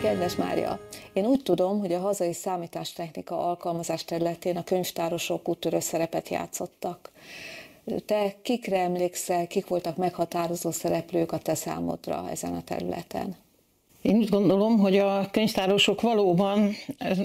Kedves Mária, én úgy tudom, hogy a hazai számítástechnika alkalmazás területén a könyvtárosok úttörő szerepet játszottak. Te kikre emlékszel, kik voltak meghatározó szereplők a te számodra ezen a területen? Én úgy gondolom, hogy a könyvtárosok valóban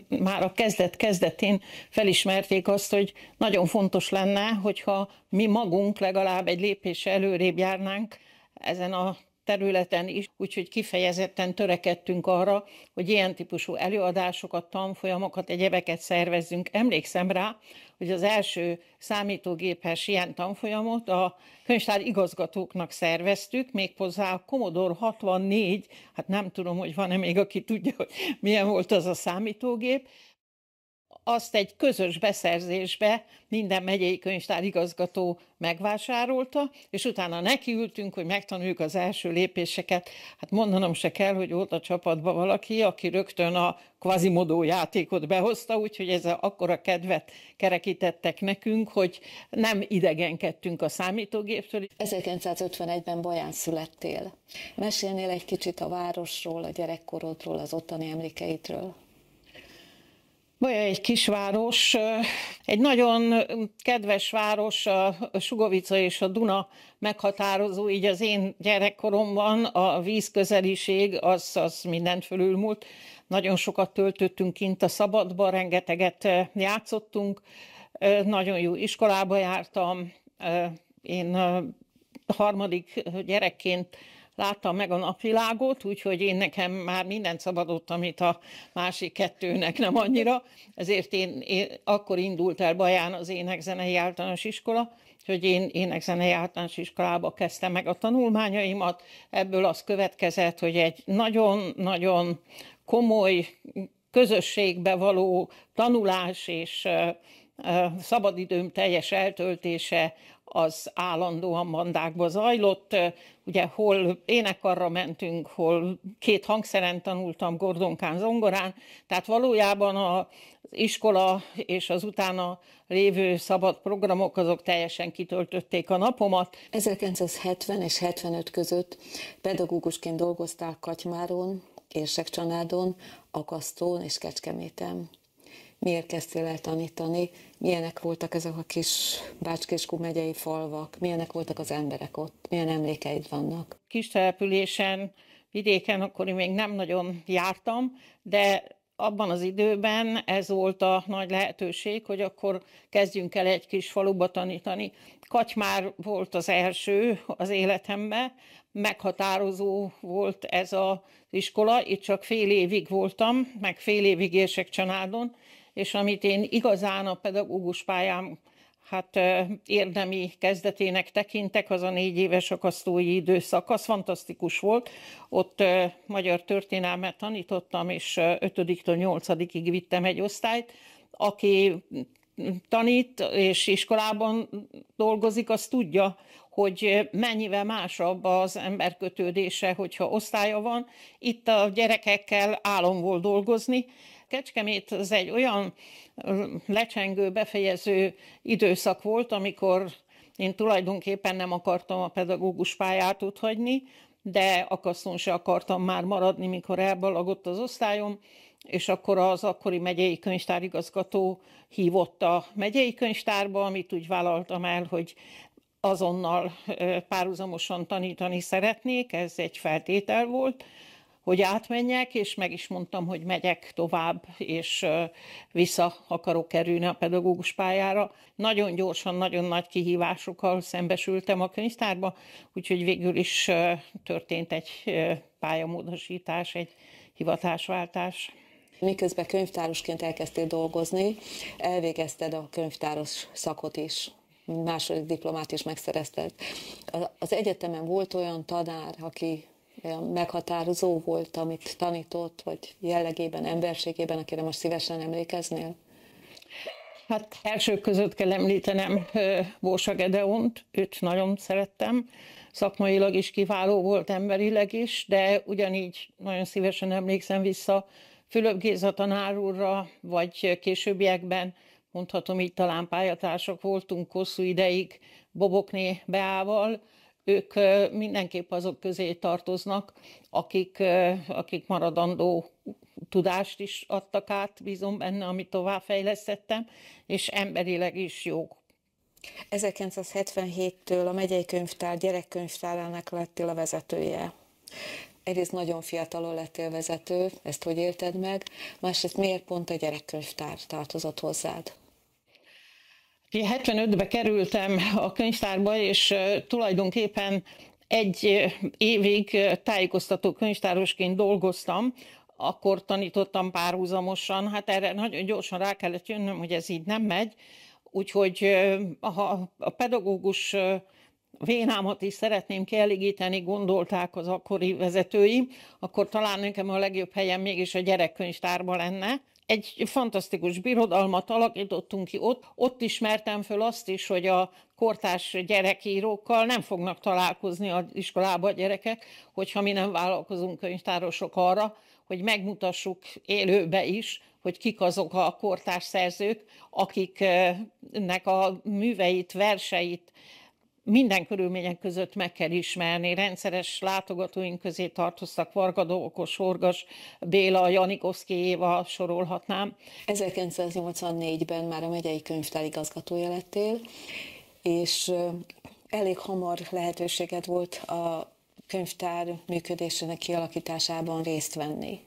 már a kezdet-kezdetén felismerték azt, hogy nagyon fontos lenne, hogyha mi magunk legalább egy lépés előrébb járnánk ezen a területen is, úgyhogy kifejezetten törekedtünk arra, hogy ilyen típusú előadásokat, tanfolyamokat, egyebeket szervezzünk. Emlékszem rá, hogy az első számítógépes ilyen tanfolyamot a könyvtár igazgatóknak szerveztük, méghozzá a Commodore 64, hát nem tudom, hogy van-e még, aki tudja, hogy milyen volt az a számítógép, azt egy közös beszerzésbe minden megyei könyvtár igazgató megvásárolta, és utána nekiültünk, hogy megtanuljuk az első lépéseket. Hát mondanom se kell, hogy volt a csapatban valaki, aki rögtön a kvazimodó játékot behozta, úgyhogy ez akkora kedvet kerekítettek nekünk, hogy nem idegenkedtünk a számítógéptől. 1951-ben Baján születtél. Mesélnél egy kicsit a városról, a gyerekkorodról, az ottani emlékeidről? Vaja egy kisváros, egy nagyon kedves város, a Sugovica és a Duna meghatározó, így az én gyerekkoromban a vízközeliség az, az mindent fölülmúlt. Nagyon sokat töltöttünk kint a szabadban, rengeteget játszottunk, nagyon jó iskolába jártam, én harmadik gyerekként láttam meg a napvilágot, úgyhogy én nekem már mindent szabadott, amit a másik kettőnek nem annyira, ezért én, én akkor indult el Baján az énekzenei általános iskola, hogy én énekzenei általános iskolába kezdtem meg a tanulmányaimat, ebből az következett, hogy egy nagyon-nagyon komoly közösségbe való tanulás és szabadidőm teljes eltöltése az állandóan mandákba zajlott. Ugye hol énekarra mentünk, hol két hangszeren tanultam, gordonkán zongorán, tehát valójában a, az iskola és az utána lévő szabad programok azok teljesen kitöltötték a napomat. 1970 és 75 között pedagógusként dolgoztál Katymáron, Érsekcsanádon, Akasztón és Kecskeméten. Miért kezdtél el tanítani? milyenek voltak ezek a kis Bácskiskú megyei falvak, milyenek voltak az emberek ott, milyen emlékeid vannak? Kis településen, vidéken akkor én még nem nagyon jártam, de abban az időben ez volt a nagy lehetőség, hogy akkor kezdjünk el egy kis faluba tanítani. Katymár volt az első az életemben, meghatározó volt ez az iskola, itt csak fél évig voltam, meg fél évig érsek csanádon, és amit én igazán a pedagógus pályám hát érdemi kezdetének tekintek, az a négy éves akasztói időszak, az fantasztikus volt. Ott magyar történelmet tanítottam, és 5-től 8 vittem egy osztályt, aki tanít és iskolában dolgozik, az tudja, hogy mennyivel másabb az ember kötődése, hogyha osztálya van. Itt a gyerekekkel álom volt dolgozni, Kecskemét az egy olyan lecsengő, befejező időszak volt, amikor én tulajdonképpen nem akartam a pedagógus pályát otthagyni, de akasztón se akartam már maradni, mikor elbalagott az osztályom, és akkor az akkori megyei könyvtárigazgató hívott a megyei könyvtárba, amit úgy vállaltam el, hogy azonnal párhuzamosan tanítani szeretnék, ez egy feltétel volt, hogy átmenjek, és meg is mondtam, hogy megyek tovább, és vissza akarok kerülni a pedagógus pályára. Nagyon gyorsan, nagyon nagy kihívásokkal szembesültem a könyvtárba, úgyhogy végül is történt egy pályamódosítás, egy hivatásváltás. Miközben könyvtárosként elkezdtél dolgozni, elvégezted a könyvtáros szakot is második diplomát is megszerezted. Az egyetemen volt olyan tanár, aki meghatározó volt, amit tanított, vagy jellegében, emberségében, akire most szívesen emlékeznél? Hát első között kell említenem Bósa Gedeont, őt nagyon szerettem, szakmailag is kiváló volt, emberileg is, de ugyanígy nagyon szívesen emlékszem vissza Fülöp Géza tanár úrra, vagy későbbiekben, mondhatom így talán pályatársak voltunk hosszú ideig Bobokné Beával, ők mindenképp azok közé tartoznak, akik, akik maradandó tudást is adtak át, bízom benne, amit továbbfejlesztettem, és emberileg is jók. 1977-től a megyei könyvtár gyerekkönyvtárának lettél a vezetője. Egyrészt nagyon fiatalon lettél vezető, ezt hogy élted meg, másrészt miért pont a gyerekkönyvtár tartozott hozzád? 75-be kerültem a könyvtárba, és tulajdonképpen egy évig tájékoztató könyvtárosként dolgoztam, akkor tanítottam párhuzamosan, hát erre nagyon gyorsan rá kellett jönnöm, hogy ez így nem megy, úgyhogy ha a pedagógus vénámat is szeretném kielégíteni, gondolták az akkori vezetői, akkor talán nekem a legjobb helyen mégis a gyerekkönyvtárban lenne, egy fantasztikus birodalmat alakítottunk ki ott. Ott ismertem föl azt is, hogy a kortárs gyerekírókkal nem fognak találkozni az iskolába a gyerekek, hogyha mi nem vállalkozunk könyvtárosok arra, hogy megmutassuk élőbe is, hogy kik azok a kortárs szerzők, akiknek a műveit, verseit, minden körülmények között meg kell ismerni. Rendszeres látogatóink közé tartoztak Varga Dolkos, Horgas, Béla, Janikovszki Éva, sorolhatnám. 1984-ben már a megyei könyvtár igazgatója lettél, és elég hamar lehetőséget volt a könyvtár működésének kialakításában részt venni.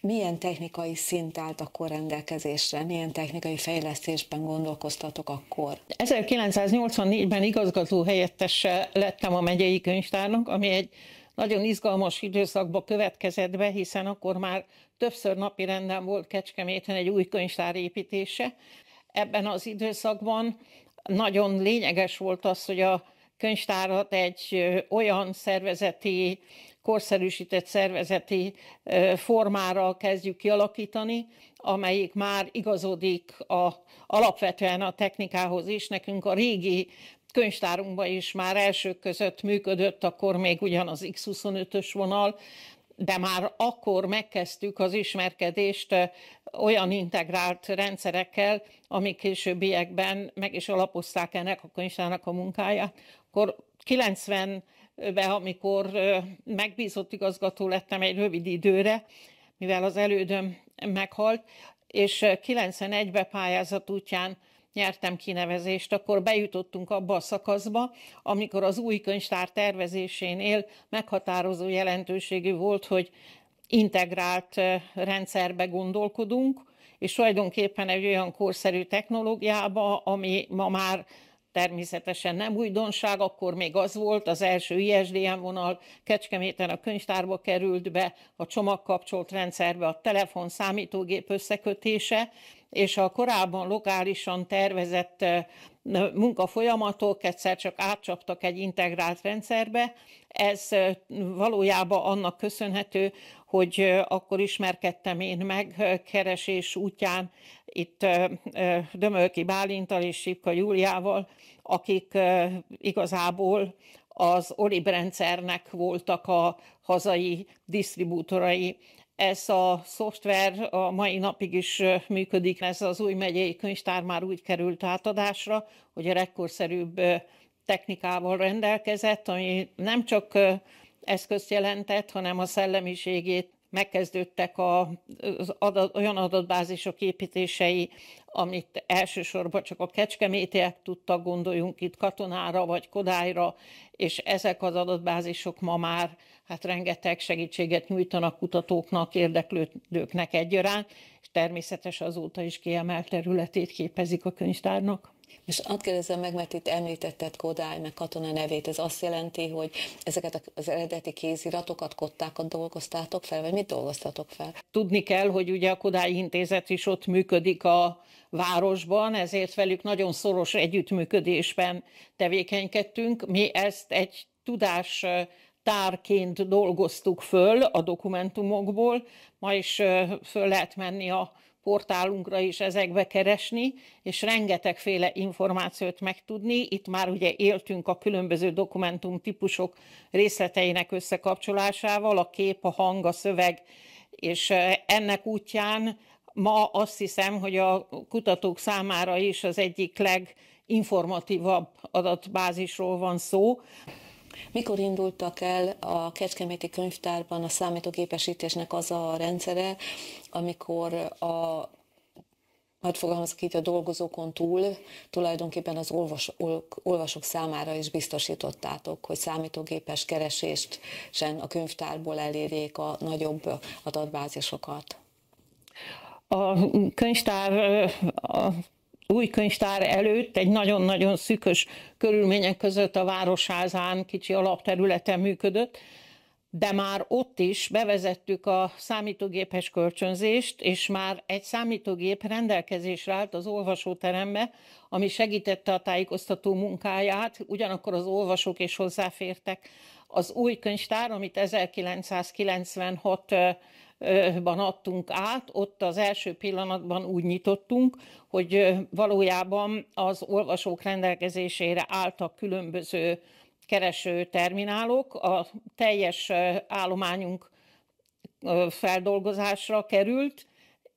Milyen technikai szint állt akkor rendelkezésre? Milyen technikai fejlesztésben gondolkoztatok akkor? 1984-ben igazgató helyettese lettem a megyei könyvtárnak, ami egy nagyon izgalmas időszakba következett be, hiszen akkor már többször napi renden volt Kecskeméten egy új könyvtár építése. Ebben az időszakban nagyon lényeges volt az, hogy a könyvtárat egy olyan szervezeti, korszerűsített szervezeti formára kezdjük kialakítani, amelyik már igazodik a, alapvetően a technikához is. Nekünk a régi könyvtárunkban is már elsők között működött, akkor még ugyanaz X25-ös vonal, de már akkor megkezdtük az ismerkedést olyan integrált rendszerekkel, amik későbbiekben meg is alapozták ennek a könyvtárnak a munkáját. Akkor 90 ben amikor megbízott igazgató lettem egy rövid időre, mivel az elődöm meghalt, és 91-ben pályázat útján nyertem kinevezést, akkor bejutottunk abba a szakaszba, amikor az új könyvtár tervezésénél meghatározó jelentőségű volt, hogy integrált rendszerbe gondolkodunk, és tulajdonképpen egy olyan korszerű technológiába, ami ma már természetesen nem újdonság, akkor még az volt, az első ISDN vonal Kecskeméten a könyvtárba került be, a csomagkapcsolt rendszerbe a telefon számítógép összekötése, és a korábban lokálisan tervezett munkafolyamatok egyszer csak átcsaptak egy integrált rendszerbe. Ez valójában annak köszönhető, hogy akkor ismerkedtem én meg keresés útján itt Dömölki Bálintal és Sipka Júliával, akik igazából az Olib rendszernek voltak a hazai disztribútorai, ez a szoftver a mai napig is működik, ez az új megyei könyvtár már úgy került átadásra, hogy a rekordszerűbb technikával rendelkezett, ami nem csak eszközt jelentett, hanem a szellemiségét megkezdődtek a, az adat, olyan adatbázisok építései, amit elsősorban csak a kecskemétiek tudtak, gondoljunk itt katonára vagy kodályra, és ezek az adatbázisok ma már hát rengeteg segítséget nyújtanak kutatóknak, érdeklődőknek egyaránt, és természetes azóta is kiemelt területét képezik a könyvtárnak. És azt kérdezem meg, mert itt említetted Kodály, meg katona nevét, ez azt jelenti, hogy ezeket az eredeti kéziratokat, kottákat dolgoztátok fel, vagy mit dolgoztatok fel? Tudni kell, hogy ugye a Kodály Intézet is ott működik a városban, ezért velük nagyon szoros együttműködésben tevékenykedtünk. Mi ezt egy tudás tárként dolgoztuk föl a dokumentumokból, ma is föl lehet menni a portálunkra is ezekbe keresni, és rengetegféle információt megtudni. Itt már ugye éltünk a különböző dokumentum típusok részleteinek összekapcsolásával, a kép, a hang, a szöveg, és e, ennek útján ma azt hiszem, hogy a kutatók számára is az egyik leginformatívabb adatbázisról van szó. Mikor indultak el a Kecskeméti könyvtárban a számítógépesítésnek az a rendszere, amikor a majd hát fogalmazok így a dolgozókon túl, tulajdonképpen az olvas, ol, olvasók számára is biztosítottátok, hogy számítógépes keresést sen a könyvtárból elérjék a nagyobb adatbázisokat. A könyvtár a új könyvtár előtt egy nagyon-nagyon szűkös körülmények között a városházán kicsi alapterületen működött, de már ott is bevezettük a számítógépes kölcsönzést, és már egy számítógép rendelkezésre állt az olvasóterembe, ami segítette a tájékoztató munkáját, ugyanakkor az olvasók is hozzáfértek. Az új könyvtár, amit 1996 ban adtunk át, ott az első pillanatban úgy nyitottunk, hogy valójában az olvasók rendelkezésére álltak különböző kereső terminálok, a teljes állományunk feldolgozásra került,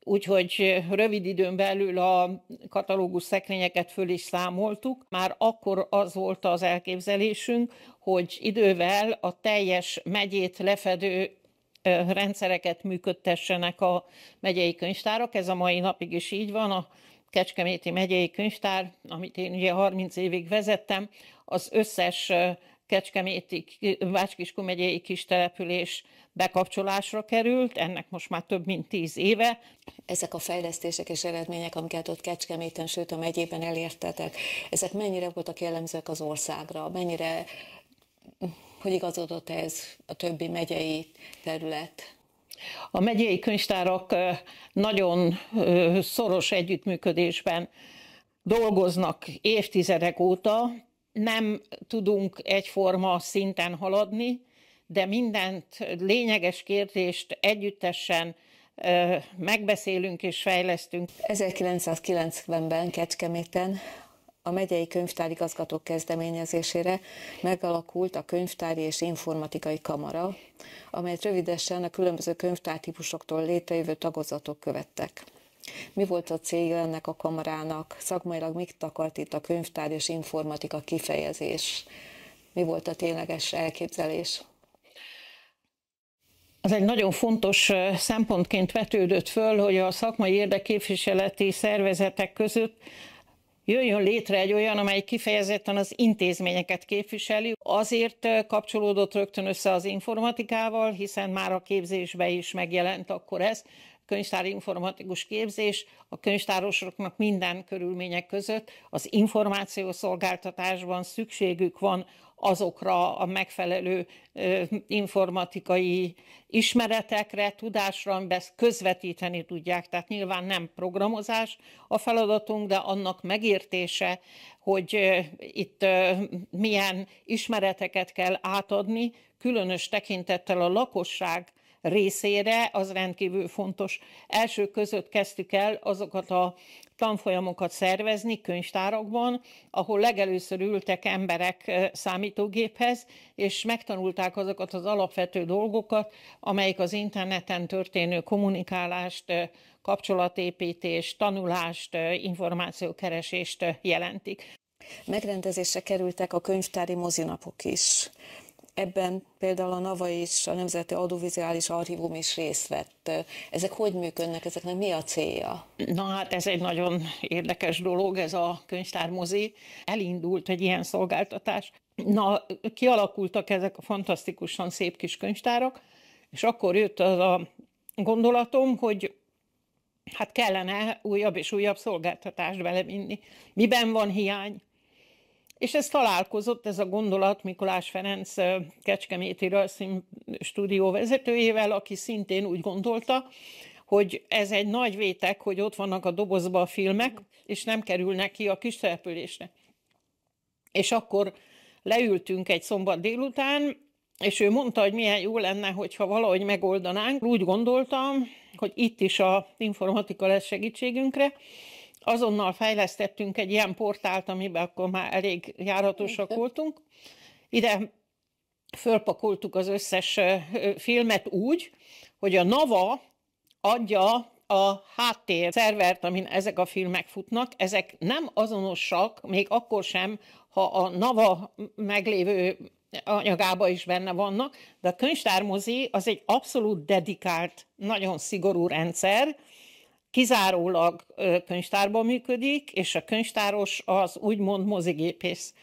úgyhogy rövid időn belül a katalógus szekrényeket föl is számoltuk. Már akkor az volt az elképzelésünk, hogy idővel a teljes megyét lefedő rendszereket működtessenek a megyei könyvtárak. Ez a mai napig is így van. A Kecskeméti megyei könyvtár, amit én ugye 30 évig vezettem, az összes Kecskeméti, Vácskiskó megyei kis település bekapcsolásra került, ennek most már több mint tíz éve. Ezek a fejlesztések és eredmények, amiket ott Kecskeméten, sőt a megyében elértetek, ezek mennyire voltak jellemzők az országra, mennyire hogy igazodott ez a többi megyei terület? A megyei könyvtárak nagyon szoros együttműködésben dolgoznak évtizedek óta, nem tudunk egyforma szinten haladni, de mindent, lényeges kérdést együttesen megbeszélünk és fejlesztünk. 1990-ben Kecskeméten a megyei könyvtárigazgatók kezdeményezésére megalakult a könyvtári és informatikai kamara, amelyet rövidesen a különböző könyvtártípusoktól létrejövő tagozatok követtek. Mi volt a célja ennek a kamarának? Szakmailag mit takart itt a könyvtár és informatika kifejezés? Mi volt a tényleges elképzelés? Az egy nagyon fontos szempontként vetődött föl, hogy a szakmai érdekképviseleti szervezetek között jöjjön létre egy olyan, amely kifejezetten az intézményeket képviseli. Azért kapcsolódott rögtön össze az informatikával, hiszen már a képzésbe is megjelent akkor ez, könyvtár informatikus képzés, a könyvtárosoknak minden körülmények között az információszolgáltatásban szükségük van azokra a megfelelő informatikai ismeretekre, tudásra, amiben ezt közvetíteni tudják. Tehát nyilván nem programozás a feladatunk, de annak megértése, hogy itt milyen ismereteket kell átadni, különös tekintettel a lakosság részére, az rendkívül fontos. Első között kezdtük el azokat a tanfolyamokat szervezni könyvtárakban, ahol legelőször ültek emberek számítógéphez, és megtanulták azokat az alapvető dolgokat, amelyik az interneten történő kommunikálást, kapcsolatépítést, tanulást, információkeresést jelentik. Megrendezésre kerültek a könyvtári mozinapok is ebben például a NAVA és a Nemzeti Audiovizuális Archívum is részt vett. Ezek hogy működnek, ezeknek mi a célja? Na hát ez egy nagyon érdekes dolog, ez a könyvtármozi. Elindult egy ilyen szolgáltatás. Na, kialakultak ezek a fantasztikusan szép kis könyvtárak, és akkor jött az a gondolatom, hogy hát kellene újabb és újabb szolgáltatást belevinni. Miben van hiány? És ez találkozott, ez a gondolat Mikolás Ferenc Kecskeméti Rajszín stúdió vezetőjével, aki szintén úgy gondolta, hogy ez egy nagy vétek, hogy ott vannak a dobozba a filmek, és nem kerülnek ki a kis településre. És akkor leültünk egy szombat délután, és ő mondta, hogy milyen jó lenne, hogyha valahogy megoldanánk. Úgy gondoltam, hogy itt is a informatika lesz segítségünkre, azonnal fejlesztettünk egy ilyen portált, amiben akkor már elég járatosak voltunk. Ide fölpakoltuk az összes filmet úgy, hogy a NAVA adja a háttér szervert, amin ezek a filmek futnak, ezek nem azonosak, még akkor sem, ha a NAVA meglévő anyagába is benne vannak, de a könyvtármozi az egy abszolút dedikált, nagyon szigorú rendszer, kizárólag könyvtárban működik, és a könyvtáros az úgymond mozigépész.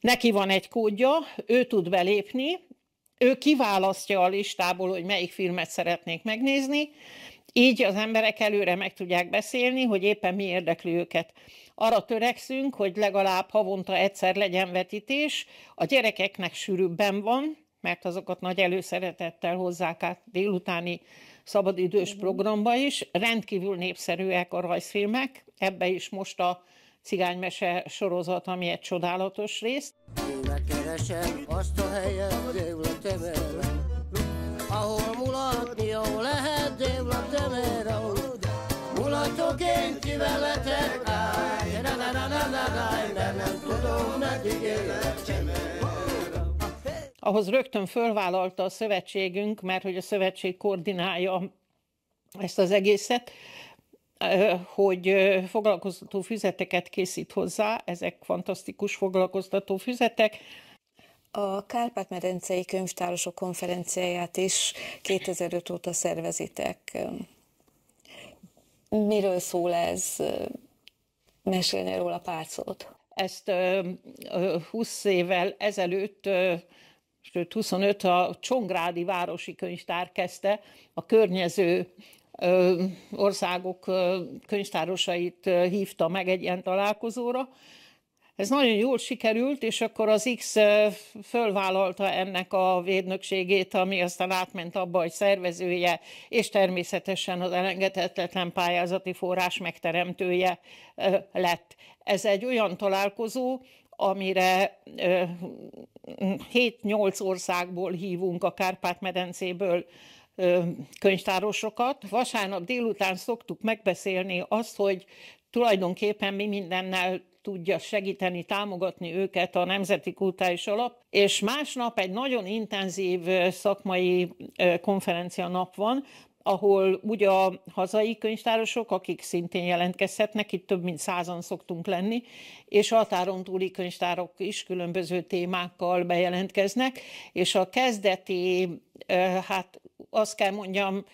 Neki van egy kódja, ő tud belépni, ő kiválasztja a listából, hogy melyik filmet szeretnék megnézni, így az emberek előre meg tudják beszélni, hogy éppen mi érdekli őket. Arra törekszünk, hogy legalább havonta egyszer legyen vetítés, a gyerekeknek sűrűbben van, mert azokat nagy előszeretettel hozzák át délutáni szabadidős programba is. Rendkívül népszerűek a rajzfilmek, ebbe is most a cigánymese sorozat, ami egy csodálatos rész. Én azt a helyet, ahol mulatni jó lehet, ki veletek, áj, na na na na na na, nem tudom, meddig élek, ahhoz rögtön fölvállalta a szövetségünk, mert hogy a szövetség koordinálja ezt az egészet, hogy foglalkoztató füzeteket készít hozzá, ezek fantasztikus foglalkoztató füzetek, a Kárpát-medencei könyvtárosok konferenciáját is 2005 óta szervezitek. Miről szól ez? Mesélni róla pár szót. Ezt 20 évvel ezelőtt sőt 25 a Csongrádi Városi Könyvtár kezdte a környező országok könyvtárosait hívta meg egy ilyen találkozóra. Ez nagyon jól sikerült, és akkor az X fölvállalta ennek a védnökségét, ami aztán átment abba, hogy szervezője, és természetesen az elengedhetetlen pályázati forrás megteremtője lett. Ez egy olyan találkozó, amire 7-8 országból hívunk a Kárpát-medencéből könyvtárosokat. Vasárnap délután szoktuk megbeszélni azt, hogy tulajdonképpen mi mindennel tudja segíteni, támogatni őket a Nemzeti Kultúrás Alap, és másnap egy nagyon intenzív szakmai konferencia nap van, ahol ugye a hazai könyvtárosok, akik szintén jelentkezhetnek, itt több mint százan szoktunk lenni, és a határon túli könyvtárok is különböző témákkal bejelentkeznek, és a kezdeti, hát azt kell mondjam,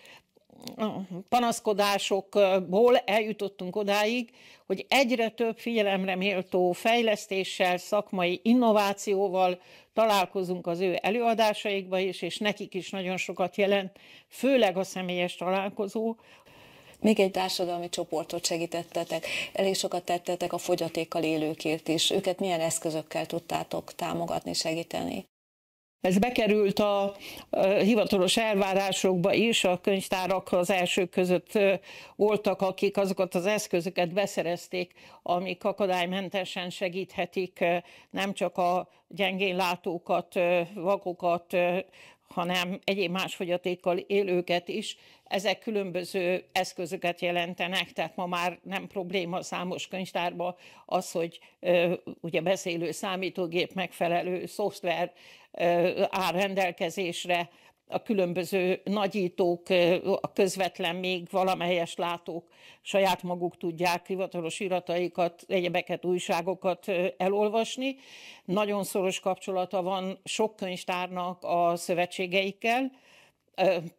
panaszkodásokból eljutottunk odáig, hogy egyre több figyelemre méltó fejlesztéssel, szakmai innovációval találkozunk az ő előadásaikba is, és nekik is nagyon sokat jelent, főleg a személyes találkozó. Még egy társadalmi csoportot segítettetek, elég sokat tettetek a fogyatékkal élőkért is. Őket milyen eszközökkel tudtátok támogatni, segíteni? Ez bekerült a, hivatalos elvárásokba is, a könyvtárak az elsők között voltak, akik azokat az eszközöket beszerezték, amik akadálymentesen segíthetik nem csak a gyengén látókat, vakokat, hanem egyéb más fogyatékkal élőket is. Ezek különböző eszközöket jelentenek, tehát ma már nem probléma számos könyvtárban az, hogy ugye beszélő számítógép megfelelő szoftver áll rendelkezésre, a különböző nagyítók, a közvetlen még valamelyes látók saját maguk tudják hivatalos irataikat, egyebeket, újságokat elolvasni. Nagyon szoros kapcsolata van sok könyvtárnak a szövetségeikkel,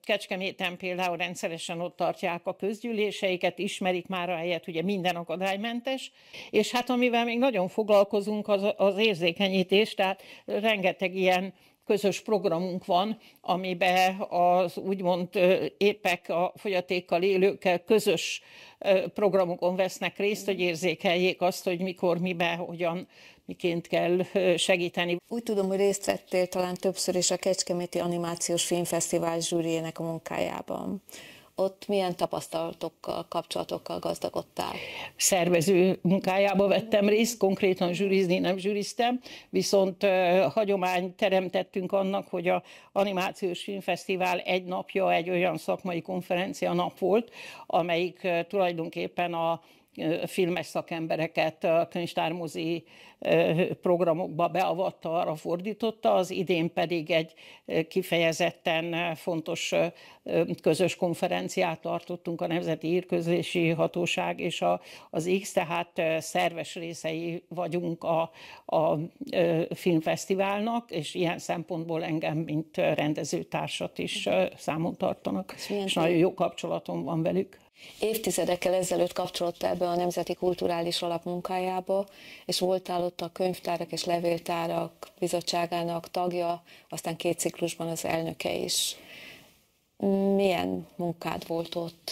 Kecskeméten például rendszeresen ott tartják a közgyűléseiket, ismerik már a helyet, ugye minden akadálymentes, és hát amivel még nagyon foglalkozunk, az az érzékenyítés, tehát rengeteg ilyen közös programunk van, amiben az úgymond épek a fogyatékkal élőkkel közös programokon vesznek részt, hogy érzékeljék azt, hogy mikor, mibe, hogyan, miként kell segíteni. Úgy tudom, hogy részt vettél talán többször is a Kecskeméti Animációs Filmfesztivál zsűriének a munkájában ott milyen tapasztalatokkal, kapcsolatokkal gazdagodtál? Szervező munkájába vettem részt, konkrétan zsűrizni nem zsűriztem, viszont hagyomány teremtettünk annak, hogy a Animációs Filmfesztivál egy napja egy olyan szakmai konferencia nap volt, amelyik tulajdonképpen a filmes szakembereket a könyvtármozi programokba beavatta, arra fordította, az idén pedig egy kifejezetten fontos közös konferenciát tartottunk a Nemzeti Írközlési Hatóság és a, az X, tehát szerves részei vagyunk a, a filmfesztiválnak, és ilyen szempontból engem, mint rendezőtársat is számon tartanak, és nagyon jó kapcsolatom van velük. Évtizedekkel ezelőtt kapcsolódtál be a Nemzeti Kulturális Alap munkájába, és voltál ott a Könyvtárak és Levéltárak Bizottságának tagja, aztán két ciklusban az elnöke is. Milyen munkád volt ott?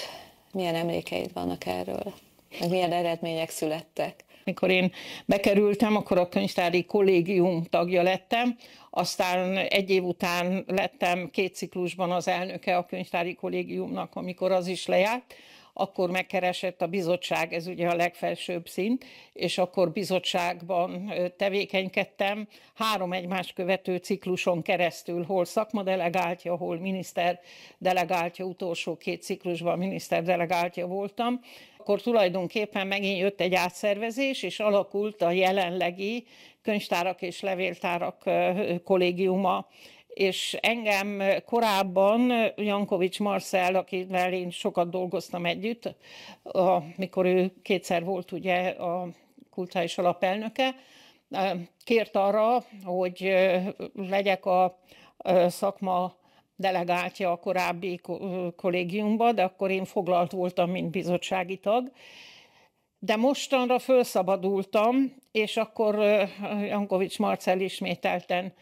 Milyen emlékeid vannak erről? Meg milyen eredmények születtek? Mikor én bekerültem, akkor a könyvtári kollégium tagja lettem, aztán egy év után lettem két ciklusban az elnöke a könyvtári kollégiumnak, amikor az is lejárt akkor megkeresett a bizottság, ez ugye a legfelsőbb szint, és akkor bizottságban tevékenykedtem három egymás követő cikluson keresztül, hol delegáltja, hol miniszter delegáltja, utolsó két ciklusban miniszter delegáltja voltam, akkor tulajdonképpen megint jött egy átszervezés, és alakult a jelenlegi könyvtárak és levéltárak kollégiuma és engem korábban Jankovics Marcel, akivel én sokat dolgoztam együtt, amikor ő kétszer volt ugye a kulturális alapelnöke, kért arra, hogy legyek a szakma delegáltja a korábbi kollégiumba, de akkor én foglalt voltam, mint bizottsági tag. De mostanra felszabadultam, és akkor Jankovics Marcel ismételten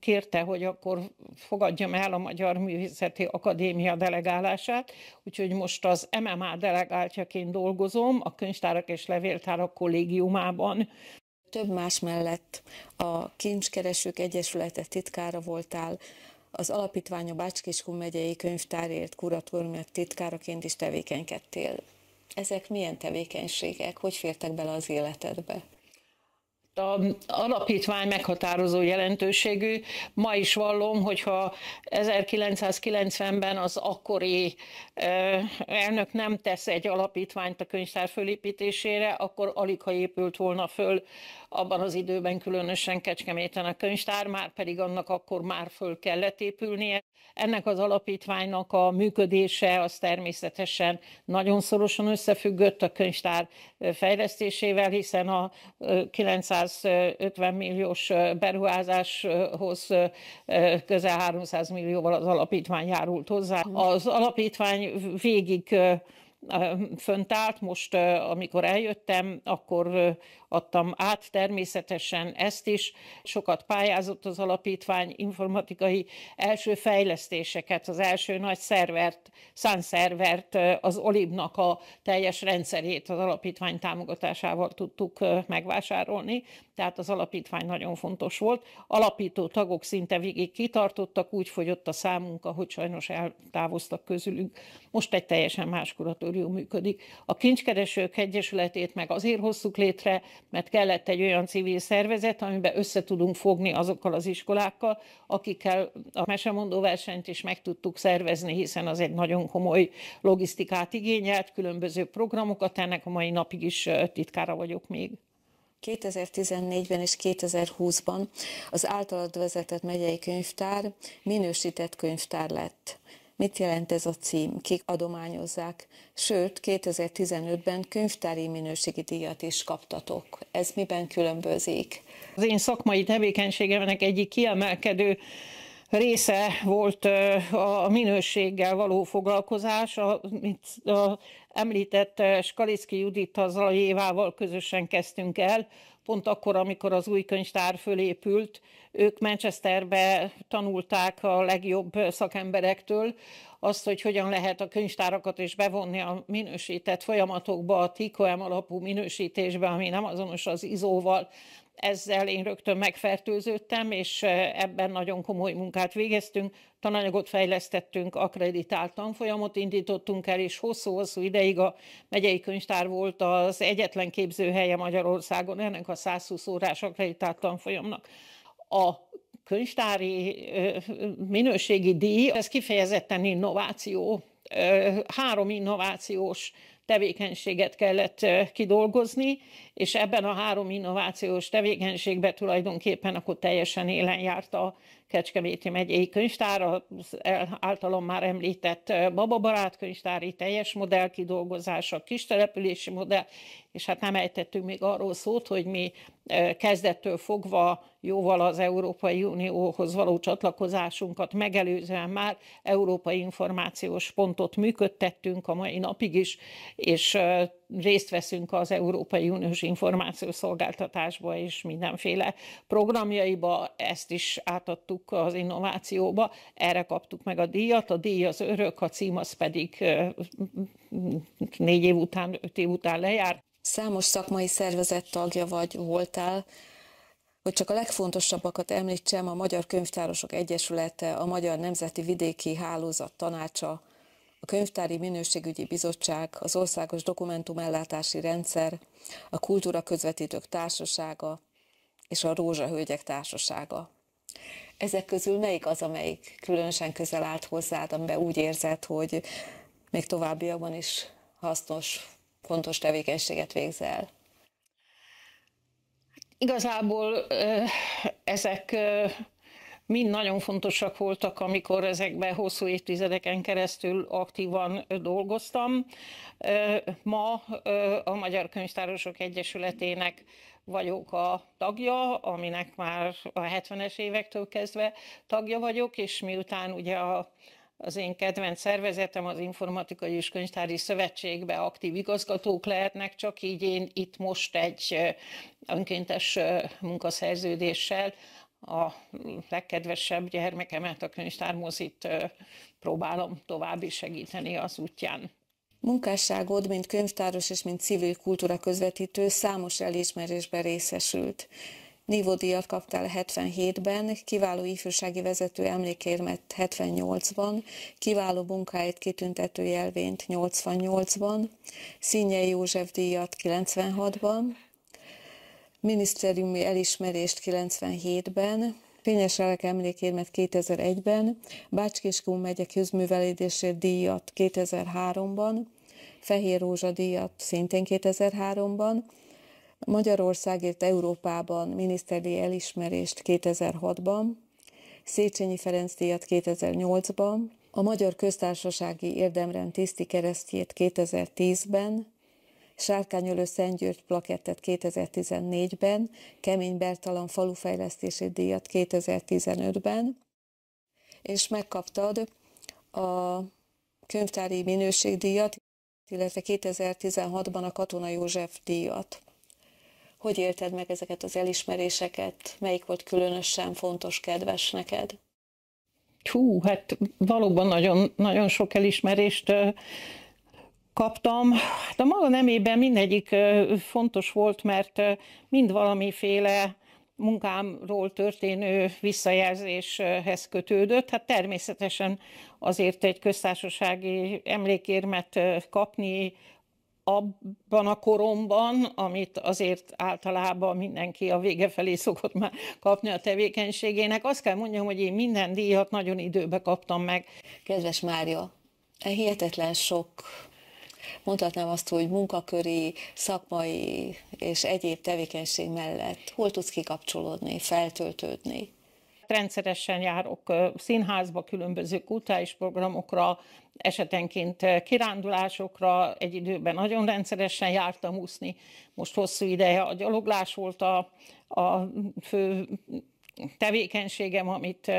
kérte, hogy akkor fogadjam el a Magyar Művészeti Akadémia delegálását, úgyhogy most az MMA delegáltjaként dolgozom a Könyvtárak és Levéltárak kollégiumában. Több más mellett a Kincskeresők Egyesülete titkára voltál, az alapítvány a Bácskiskun megyei könyvtárért kuratóriumnak titkáraként is tevékenykedtél. Ezek milyen tevékenységek? Hogy fértek bele az életedbe? a alapítvány meghatározó jelentőségű. Ma is vallom, hogyha 1990-ben az akkori elnök nem tesz egy alapítványt a könyvtár fölépítésére, akkor alig ha épült volna föl abban az időben különösen Kecskeméten a könyvtár, már pedig annak akkor már föl kellett épülnie. Ennek az alapítványnak a működése az természetesen nagyon szorosan összefüggött a könyvtár fejlesztésével, hiszen a 900 250 milliós beruházáshoz közel 300 millióval az alapítvány járult hozzá. Az alapítvány végig fönt állt, most amikor eljöttem, akkor adtam át természetesen ezt is. Sokat pályázott az alapítvány informatikai első fejlesztéseket, az első nagy szervert, szánszervert, az Olibnak a teljes rendszerét az alapítvány támogatásával tudtuk megvásárolni, tehát az alapítvány nagyon fontos volt. Alapító tagok szinte végig kitartottak, úgy fogyott a számunk, ahogy sajnos eltávoztak közülünk. Most egy teljesen más kuratórium működik. A Kincskeresők Egyesületét meg azért hoztuk létre, mert kellett egy olyan civil szervezet, amiben össze tudunk fogni azokkal az iskolákkal, akikkel a mesemondó versenyt is meg tudtuk szervezni, hiszen az egy nagyon komoly logisztikát igényelt, különböző programokat, ennek a mai napig is titkára vagyok még. 2014-ben és 2020-ban az általad vezetett megyei könyvtár minősített könyvtár lett mit jelent ez a cím, kik adományozzák, sőt 2015-ben könyvtári minőségi díjat is kaptatok. Ez miben különbözik? Az én szakmai tevékenységemnek egyik kiemelkedő része volt a minőséggel való foglalkozás, amit a említett Skaliszki Judit az Évával közösen kezdtünk el, pont akkor, amikor az új könyvtár fölépült, ők Manchesterbe tanulták a legjobb szakemberektől azt, hogy hogyan lehet a könyvtárakat is bevonni a minősített folyamatokba, a TKM alapú minősítésbe, ami nem azonos az izóval, ezzel én rögtön megfertőződtem, és ebben nagyon komoly munkát végeztünk. Tananyagot fejlesztettünk, akreditált tanfolyamot indítottunk el, és hosszú-hosszú ideig a megyei könyvtár volt az egyetlen képzőhelye Magyarországon ennek a 120 órás akreditált tanfolyamnak a könyvtári minőségi díj, ez kifejezetten innováció. Három innovációs tevékenységet kellett kidolgozni, és ebben a három innovációs tevékenységben tulajdonképpen akkor teljesen élen járt a Kecskeméti megyei könyvtár, az általam már említett Bababarát könyvtári teljes modell kidolgozása, települési modell, és hát nem ejtettünk még arról szót, hogy mi kezdettől fogva jóval az Európai Unióhoz való csatlakozásunkat megelőzően már Európai Információs Pontot működtettünk a mai napig is, és részt veszünk az Európai Uniós Szolgáltatásba és mindenféle programjaiba, ezt is átadtuk az innovációba, erre kaptuk meg a díjat, a díj az örök, a cím az pedig négy év után, öt év után lejár. Számos szakmai szervezet tagja vagy voltál, hogy csak a legfontosabbakat említsem, a Magyar Könyvtárosok Egyesülete, a Magyar Nemzeti Vidéki Hálózat Tanácsa, a Könyvtári Minőségügyi Bizottság, az Országos Dokumentumellátási Rendszer, a Kultúra Közvetítők Társasága és a Hölgyek Társasága. Ezek közül melyik az, amelyik különösen közel állt hozzád, amiben úgy érzed, hogy még továbbiakban is hasznos, fontos tevékenységet végzel? Igazából ezek mind nagyon fontosak voltak, amikor ezekben hosszú évtizedeken keresztül aktívan dolgoztam. Ma a Magyar Könyvtárosok Egyesületének vagyok a tagja, aminek már a 70-es évektől kezdve tagja vagyok, és miután ugye a az én kedvenc szervezetem, az Informatikai és Könyvtári Szövetségbe aktív igazgatók lehetnek, csak így én itt most egy önkéntes munkaszerződéssel a legkedvesebb gyermekemet, a könyvtármozit próbálom további segíteni az útján. Munkásságod, mint könyvtáros és mint civil kultúra közvetítő számos elismerésben részesült. Nívódíjat kaptál 77-ben, kiváló ifjúsági vezető emlékérmet 78-ban, kiváló munkáit kitüntető jelvényt 88-ban, Színjei József díjat 96-ban, minisztériumi elismerést 97-ben, Fényes Elek emlékérmet 2001-ben, Bácskiskó megye közművelédésért díjat 2003-ban, Fehér Rózsa díjat szintén 2003-ban, Magyarországért Európában miniszteri elismerést 2006-ban, Széchenyi Ferenc díjat 2008-ban, a Magyar Köztársasági Érdemrend tiszti keresztjét 2010-ben, Sárkányölő György plakettet 2014-ben, Kemény Bertalan falufejlesztési díjat 2015-ben, és megkaptad a könyvtári minőségdíjat, illetve 2016-ban a Katona József díjat. Hogy élted meg ezeket az elismeréseket? Melyik volt különösen fontos, kedves neked? Hú, hát valóban nagyon, nagyon sok elismerést kaptam. De hát maga nemében mindegyik fontos volt, mert mind valamiféle munkámról történő visszajelzéshez kötődött. Hát természetesen azért egy köztársasági emlékérmet kapni abban a koromban, amit azért általában mindenki a vége felé szokott már kapni a tevékenységének. Azt kell mondjam, hogy én minden díjat nagyon időbe kaptam meg. Kedves Mária, e hihetetlen sok mondhatnám azt, hogy munkaköri, szakmai és egyéb tevékenység mellett hol tudsz kikapcsolódni, feltöltődni? Rendszeresen járok színházba, különböző kulturális programokra, esetenként kirándulásokra, egy időben nagyon rendszeresen jártam úszni. Most hosszú ideje a gyaloglás volt a, a fő tevékenységem, amit,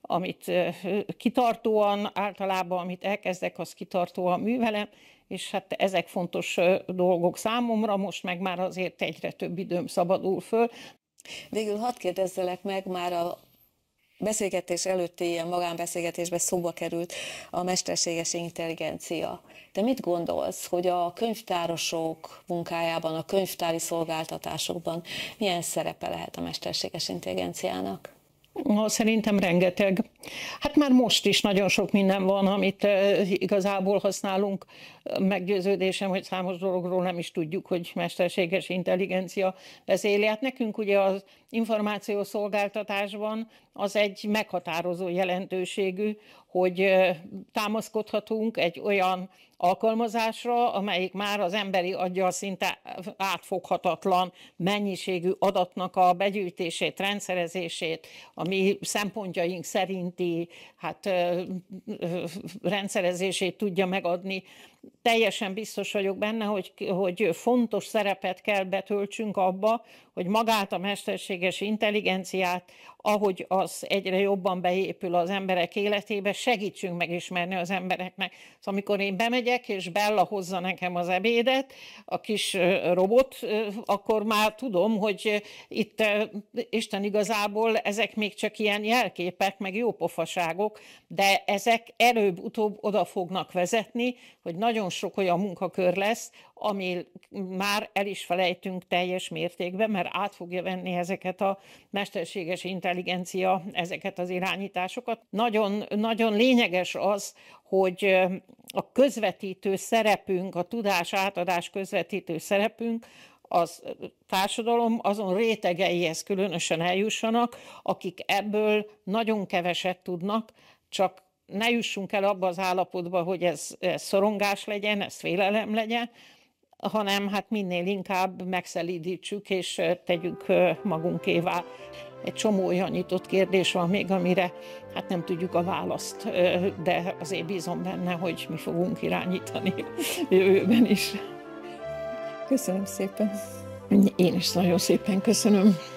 amit kitartóan, általában amit elkezdek, az kitartóan művelem, és hát ezek fontos dolgok számomra, most meg már azért egyre több időm szabadul föl. Végül hadd kérdezzelek meg már a beszélgetés előtti ilyen magánbeszélgetésben szóba került a mesterséges intelligencia. Te mit gondolsz, hogy a könyvtárosok munkájában, a könyvtári szolgáltatásokban milyen szerepe lehet a mesterséges intelligenciának? Szerintem rengeteg. Hát már most is nagyon sok minden van, amit eh, igazából használunk. Meggyőződésem, hogy számos dologról nem is tudjuk, hogy mesterséges intelligencia beszéli. Hát nekünk ugye az információszolgáltatásban az egy meghatározó jelentőségű, hogy támaszkodhatunk egy olyan alkalmazásra, amelyik már az emberi adja szinte átfoghatatlan mennyiségű adatnak a begyűjtését, rendszerezését, a mi szempontjaink szerinti hát, rendszerezését tudja megadni. Teljesen biztos vagyok benne, hogy, hogy fontos szerepet kell betöltsünk abba, hogy magát a mesterséges intelligenciát, ahogy az egyre jobban beépül az emberek életébe, segítsünk megismerni az embereknek. Szóval amikor én bemegyek, és Bella hozza nekem az ebédet, a kis robot, akkor már tudom, hogy itt Isten igazából ezek még csak ilyen jelképek, meg jó pofaságok, de ezek előbb-utóbb oda fognak vezetni, hogy nagyon sok olyan munkakör lesz, ami már el is felejtünk teljes mértékben, mert már át fogja venni ezeket a mesterséges intelligencia, ezeket az irányításokat. Nagyon, nagyon lényeges az, hogy a közvetítő szerepünk, a tudás átadás közvetítő szerepünk, az társadalom azon rétegeihez különösen eljussanak, akik ebből nagyon keveset tudnak, csak ne jussunk el abba az állapotba, hogy ez, ez szorongás legyen, ez félelem legyen, hanem hát minél inkább megszelídítsük és tegyük magunkévá. Egy csomó olyan nyitott kérdés van még, amire hát nem tudjuk a választ, de azért bízom benne, hogy mi fogunk irányítani jövőben is. Köszönöm szépen. Én is nagyon szépen köszönöm.